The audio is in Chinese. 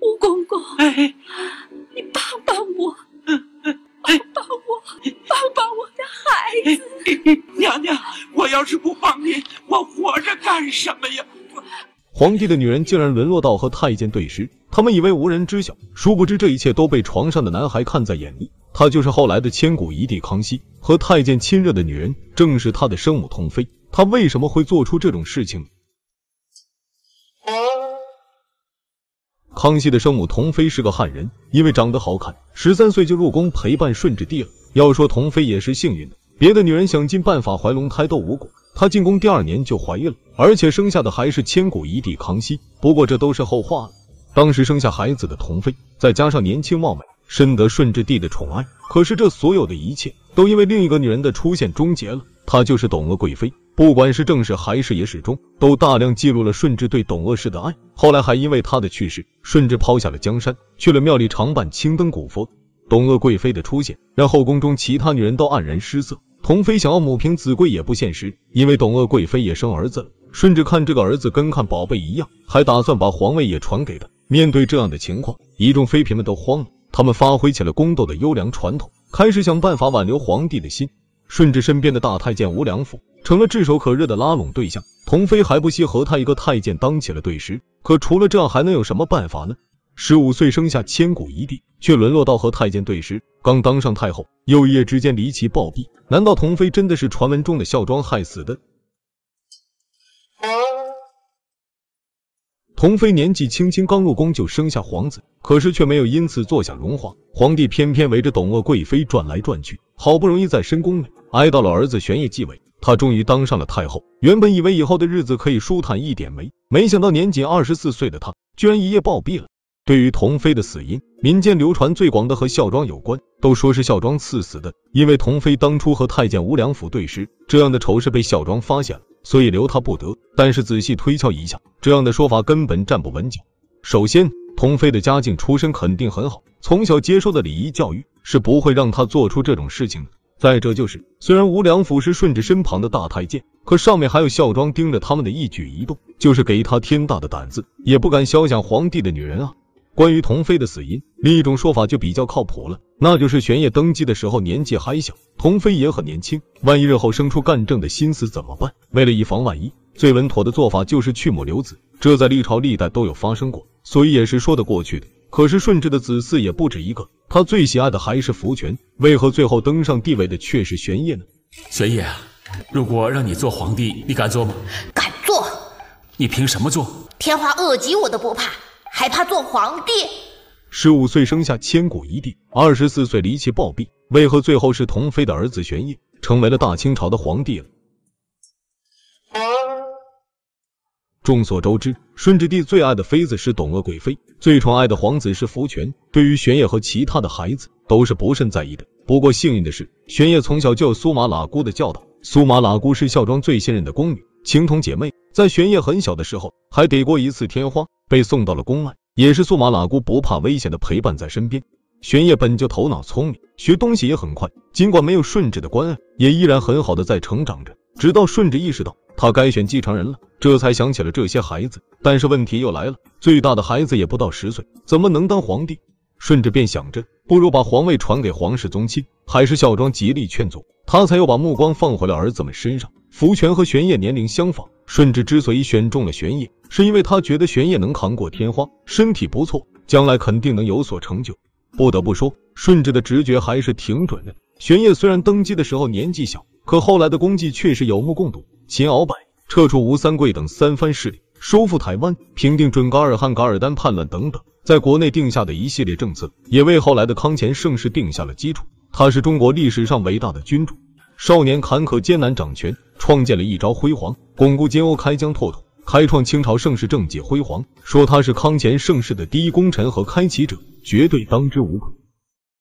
吴公公，哎，你帮帮我，帮帮我，帮帮我的孩子！娘娘，我要是不帮你，我活着干什么呀？皇帝的女人竟然沦落到和太监对诗，他们以为无人知晓，殊不知这一切都被床上的男孩看在眼里。他就是后来的千古一帝康熙。和太监亲热的女人正是他的生母同妃。他为什么会做出这种事情？康熙的生母佟妃是个汉人，因为长得好看，十三岁就入宫陪伴顺治帝了。要说佟妃也是幸运的，别的女人想尽办法怀龙胎都无果，她进宫第二年就怀孕了，而且生下的还是千古一帝康熙。不过这都是后话了。当时生下孩子的佟妃，再加上年轻貌美，深得顺治帝的宠爱。可是这所有的一切都因为另一个女人的出现终结了，她就是董鄂贵妃。不管是正史还是野史中，都大量记录了顺治对董鄂氏的爱。后来还因为他的去世，顺治抛下了江山，去了庙里常伴青灯古佛。董鄂贵妃的出现，让后宫中其他女人都黯然失色。佟妃想要母凭子贵也不现实，因为董鄂贵妃也生儿子了。顺治看这个儿子跟看宝贝一样，还打算把皇位也传给他。面对这样的情况，一众妃嫔们都慌了，他们发挥起了宫斗的优良传统，开始想办法挽留皇帝的心。顺治身边的大太监吴良辅。成了炙手可热的拉拢对象，佟妃还不惜和他一个太监当起了对食。可除了这样，还能有什么办法呢？十五岁生下千古一帝，却沦落到和太监对食，刚当上太后，又一夜之间离奇暴毙。难道佟妃真的是传闻中的孝庄害死的？佟妃年纪轻轻，刚入宫就生下皇子，可是却没有因此坐享荣华，皇帝偏偏围着董鄂贵妃转来转去，好不容易在深宫里挨到了儿子玄烨继位。她终于当上了太后，原本以为以后的日子可以舒坦一点没，没想到年仅二十四岁的她居然一夜暴毙了。对于童妃的死因，民间流传最广的和孝庄有关，都说是孝庄赐死的，因为童妃当初和太监吴良辅对诗，这样的丑事被孝庄发现了，所以留她不得。但是仔细推敲一下，这样的说法根本站不稳脚。首先，童妃的家境出身肯定很好，从小接受的礼仪教育是不会让她做出这种事情的。再者就是，虽然无良辅是顺治身旁的大太监，可上面还有孝庄盯着他们的一举一动，就是给他天大的胆子，也不敢肖想皇帝的女人啊。关于佟妃的死因，另一种说法就比较靠谱了，那就是玄烨登基的时候年纪还小，佟妃也很年轻，万一日后生出干政的心思怎么办？为了以防万一，最稳妥的做法就是去母留子，这在历朝历代都有发生过，所以也是说得过去的。可是顺治的子嗣也不止一个。他最喜爱的还是福泉，为何最后登上帝位的却是玄烨呢？玄烨，啊，如果让你做皇帝，你敢做吗？敢做！你凭什么做？天花恶极，我都不怕，还怕做皇帝？十五岁生下千古一帝，二十四岁离奇暴毙，为何最后是同妃的儿子玄烨成为了大清朝的皇帝了？众所周知，顺治帝最爱的妃子是董鄂贵妃，最宠爱的皇子是福全。对于玄烨和其他的孩子，都是不甚在意的。不过幸运的是，玄烨从小就有苏麻喇姑的教导。苏麻喇姑是孝庄最信任的宫女，情同姐妹。在玄烨很小的时候，还给过一次天花，被送到了宫外，也是苏麻喇姑不怕危险的陪伴在身边。玄烨本就头脑聪明，学东西也很快。尽管没有顺治的关爱，也依然很好的在成长着。直到顺治意识到。他该选继承人了，这才想起了这些孩子，但是问题又来了，最大的孩子也不到十岁，怎么能当皇帝？顺治便想着，不如把皇位传给皇室宗亲，还是孝庄极力劝阻，他才又把目光放回了儿子们身上。福全和玄烨年龄相仿，顺治之所以选中了玄烨，是因为他觉得玄烨能扛过天花，身体不错，将来肯定能有所成就。不得不说，顺治的直觉还是挺准的。玄烨虽然登基的时候年纪小，可后来的功绩确实有目共睹。秦鳌拜、撤除吴三桂等三藩势力、收复台湾、平定准噶尔、汗噶尔丹叛乱等等，在国内定下的一系列政策，也为后来的康乾盛世定下了基础。他是中国历史上伟大的君主，少年坎坷艰难掌权，创建了一朝辉煌，巩固金瓯，开疆拓土，开创清朝盛世，政绩辉煌。说他是康乾盛世的第一功臣和开启者，绝对当之无愧。